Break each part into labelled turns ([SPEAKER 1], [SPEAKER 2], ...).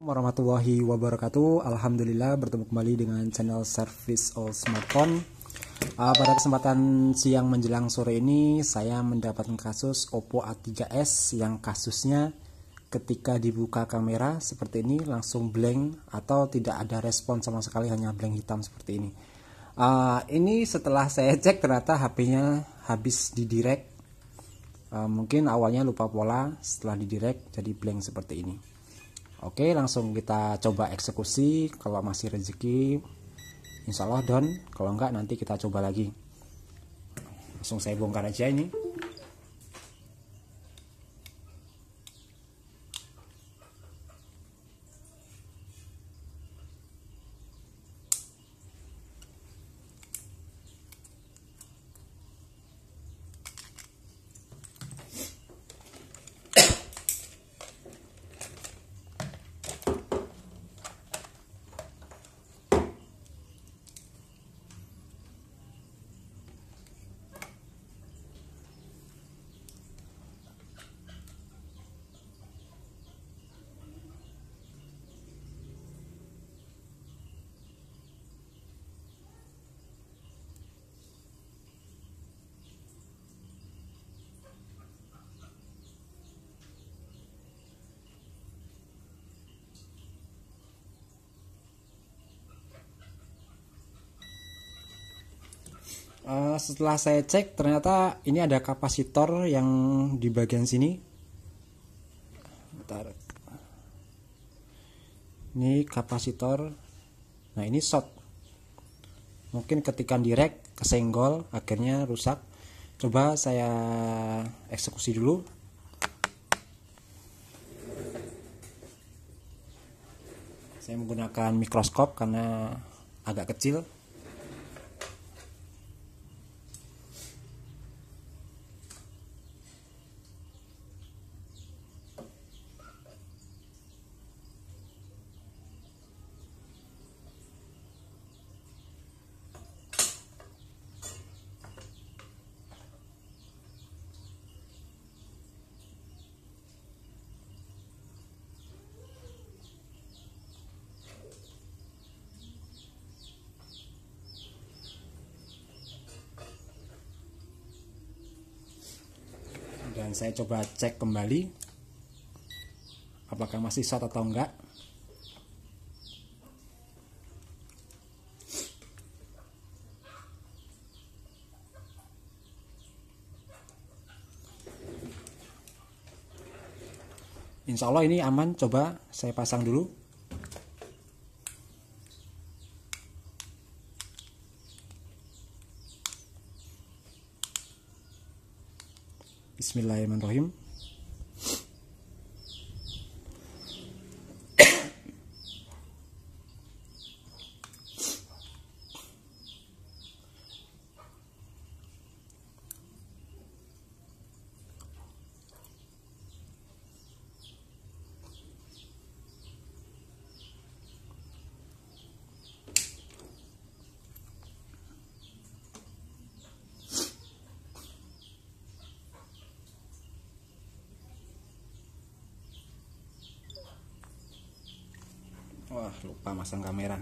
[SPEAKER 1] Assalamualaikum warahmatullahi wabarakatuh Alhamdulillah bertemu kembali dengan channel service all smartphone uh, pada kesempatan siang menjelang sore ini saya mendapatkan kasus Oppo A3s yang kasusnya ketika dibuka kamera seperti ini langsung blank atau tidak ada respon sama sekali hanya blank hitam seperti ini uh, ini setelah saya cek ternyata HP-nya habis didirect uh, mungkin awalnya lupa pola setelah didirect jadi blank seperti ini oke langsung kita coba eksekusi kalau masih rezeki insya Allah don. kalau enggak nanti kita coba lagi langsung saya bongkar aja ini Eh, setelah saya cek ternyata ini ada kapasitor yang di bagian sini Bentar. ini kapasitor nah ini short mungkin ketika direct kesenggol akhirnya rusak coba saya eksekusi dulu saya menggunakan mikroskop karena agak kecil dan saya coba cek kembali apakah masih shot atau enggak Insya Allah ini aman coba saya pasang dulu Bismillahirrahmanirrahim lupa masang kamera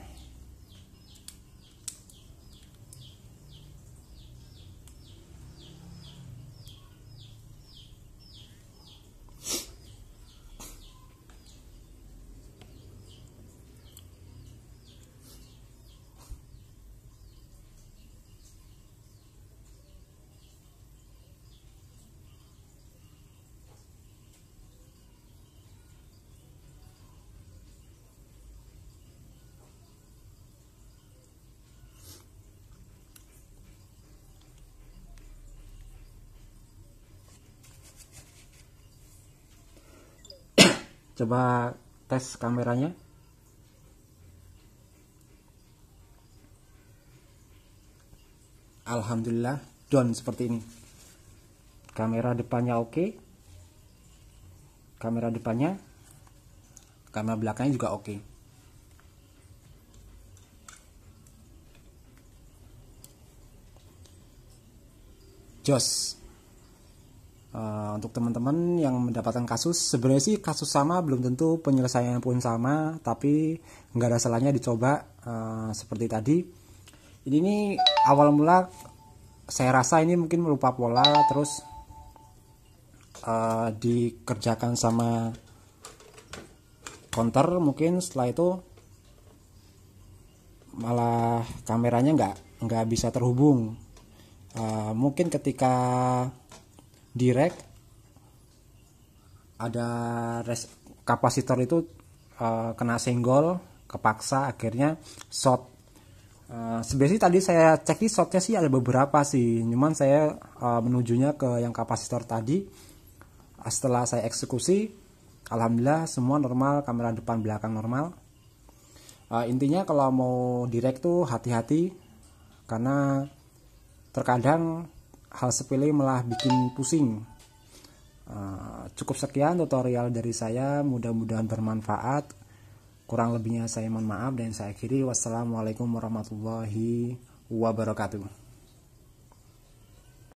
[SPEAKER 1] coba tes kameranya Alhamdulillah down seperti ini kamera depannya oke okay. kamera depannya kamera belakangnya juga oke okay. jos untuk teman-teman yang mendapatkan kasus, sebenarnya sih kasus sama belum tentu penyelesaiannya pun sama, tapi nggak ada salahnya dicoba uh, seperti tadi. Jadi ini awal mula saya rasa ini mungkin merupa pola, terus uh, dikerjakan sama counter mungkin setelah itu malah kameranya nggak nggak bisa terhubung uh, mungkin ketika direct ada res, kapasitor itu uh, kena senggol kepaksa akhirnya short Uh, sebenarnya tadi saya cek di shortnya sih ada beberapa sih cuman saya uh, eh, menujunya ke yang kapasitor tadi ah, setelah saya eksekusi alhamdulillah semua normal kamera depan belakang normal uh, intinya kalau mau direct tuh hati-hati karena terkadang hal sepele malah bikin pusing Eh, cukup sekian tutorial dari saya, mudah-mudahan bermanfaat. Kurang lebihnya saya mohon maaf dan saya akhiri. Wassalamualaikum warahmatullahi wabarakatuh.